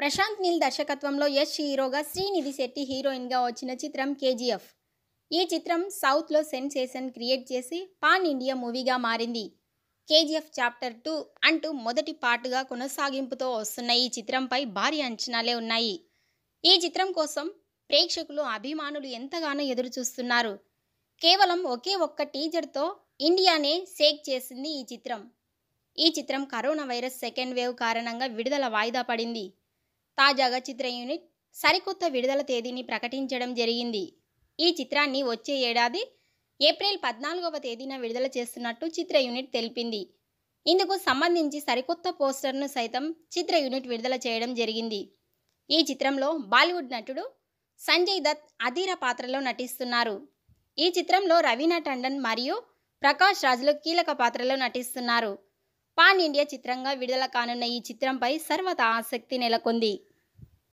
ప్రశాంత్ నీల్ దర్శకత్వంలో యష్ హీరోగా శ్రీనిధి శెట్టి హీరోయిన్గా వచ్చిన చిత్రం కేజీఎఫ్ ఈ చిత్రం సౌత్లో సెన్సేషన్ క్రియేట్ చేసి పాన్ ఇండియా మూవీగా మారింది కేజీఎఫ్ చాప్టర్ టూ అంటూ మొదటి పాటుగా కొనసాగింపుతో వస్తున్న ఈ చిత్రంపై భారీ అంచనాలే ఉన్నాయి ఈ చిత్రం కోసం ప్రేక్షకులు అభిమానులు ఎంతగానో ఎదురుచూస్తున్నారు కేవలం ఒకే ఒక్క టీజర్తో ఇండియానే షేక్ చేసింది ఈ చిత్రం ఈ చిత్రం కరోనా వైరస్ సెకండ్ వేవ్ కారణంగా విడుదల వాయిదా పడింది తాజాగా చిత్ర యూనిట్ సరికొత్త విడుదల తేదీని ప్రకటించడం జరిగింది ఈ చిత్రాన్ని వచ్చే ఏడాది ఏప్రిల్ పద్నాలుగవ తేదీన విడుదల చేస్తున్నట్టు చిత్ర యూనిట్ తెలిపింది ఇందుకు సంబంధించి సరికొత్త పోస్టర్ను సైతం చిత్ర యూనిట్ విడుదల చేయడం జరిగింది ఈ చిత్రంలో బాలీవుడ్ నటుడు సంజయ్ దత్ అధీర పాత్రలో నటిస్తున్నారు ఈ చిత్రంలో రవీనా టండన్ మరియు ప్రకాష్ రాజులు కీలక పాత్రలో నటిస్తున్నారు పాన్ ఇండియా చిత్రంగా విడుదల కానున్న ఈ చిత్రంపై సర్వత ఆసక్తి నెలకొంది